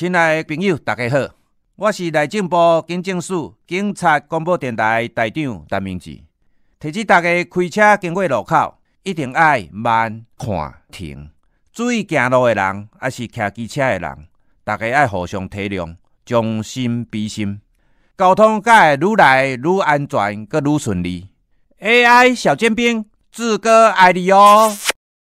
亲爱的朋友大家好，我是内政部警政署警察广播电台台长陈明志。提醒大家开车经过路口，一定要慢看停，注意行路的人，也是骑机车的人，大家要互相体谅，将心比心，交通才会愈来愈安全，佮愈顺利。AI 小尖兵志哥爱你哦！